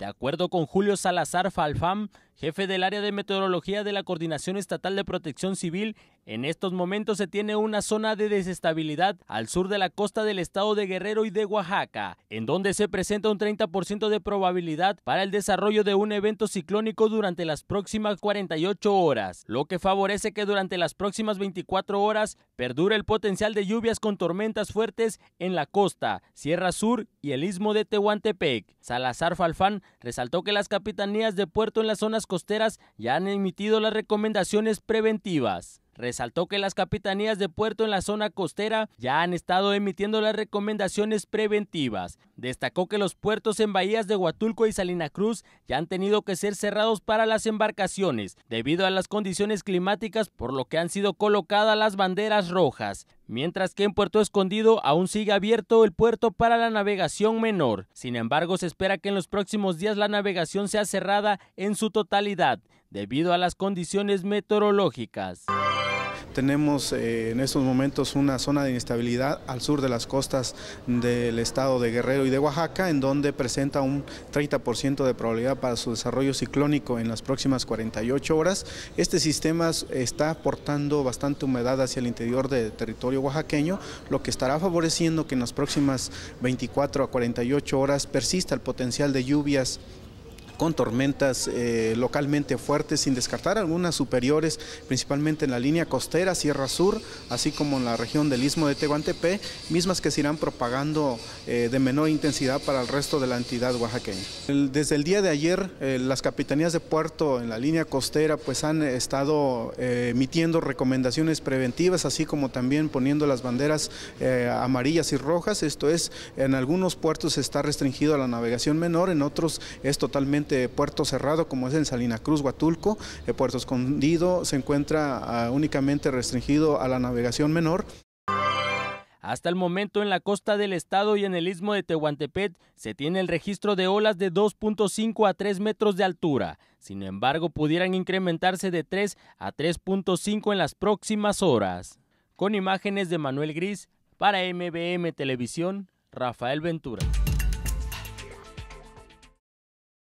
De acuerdo con Julio Salazar Falfam, jefe del área de meteorología de la Coordinación Estatal de Protección Civil, en estos momentos se tiene una zona de desestabilidad al sur de la costa del estado de Guerrero y de Oaxaca, en donde se presenta un 30% de probabilidad para el desarrollo de un evento ciclónico durante las próximas 48 horas, lo que favorece que durante las próximas 24 horas perdure el potencial de lluvias con tormentas fuertes en la costa, Sierra Sur y el istmo de Tehuantepec. Salazar Falfán resaltó que las capitanías de puerto en las zonas costeras ya han emitido las recomendaciones preventivas resaltó que las capitanías de puerto en la zona costera ya han estado emitiendo las recomendaciones preventivas. Destacó que los puertos en bahías de Huatulco y Salina Cruz ya han tenido que ser cerrados para las embarcaciones debido a las condiciones climáticas por lo que han sido colocadas las banderas rojas mientras que en Puerto Escondido aún sigue abierto el puerto para la navegación menor. Sin embargo, se espera que en los próximos días la navegación sea cerrada en su totalidad, debido a las condiciones meteorológicas. Tenemos eh, en estos momentos una zona de inestabilidad al sur de las costas del estado de Guerrero y de Oaxaca, en donde presenta un 30% de probabilidad para su desarrollo ciclónico en las próximas 48 horas. Este sistema está aportando bastante humedad hacia el interior del territorio oaxaqueño, lo que estará favoreciendo que en las próximas 24 a 48 horas persista el potencial de lluvias con tormentas eh, localmente fuertes, sin descartar algunas superiores, principalmente en la línea costera, Sierra Sur, así como en la región del Istmo de Tehuantepec, mismas que se irán propagando eh, de menor intensidad para el resto de la entidad oaxaqueña. desde el día de ayer, eh, las capitanías de puerto en la línea costera pues han estado emitiendo recomendaciones preventivas, así como también poniendo las banderas amarillas y rojas, esto es, en algunos puertos está restringido a la navegación menor, en otros es totalmente este puerto cerrado como es en Salina Cruz, Huatulco, el puerto escondido se encuentra ah, únicamente restringido a la navegación menor. Hasta el momento en la costa del estado y en el istmo de Tehuantepec se tiene el registro de olas de 2.5 a 3 metros de altura. Sin embargo, pudieran incrementarse de 3 a 3.5 en las próximas horas. Con imágenes de Manuel Gris, para MBM Televisión, Rafael Ventura.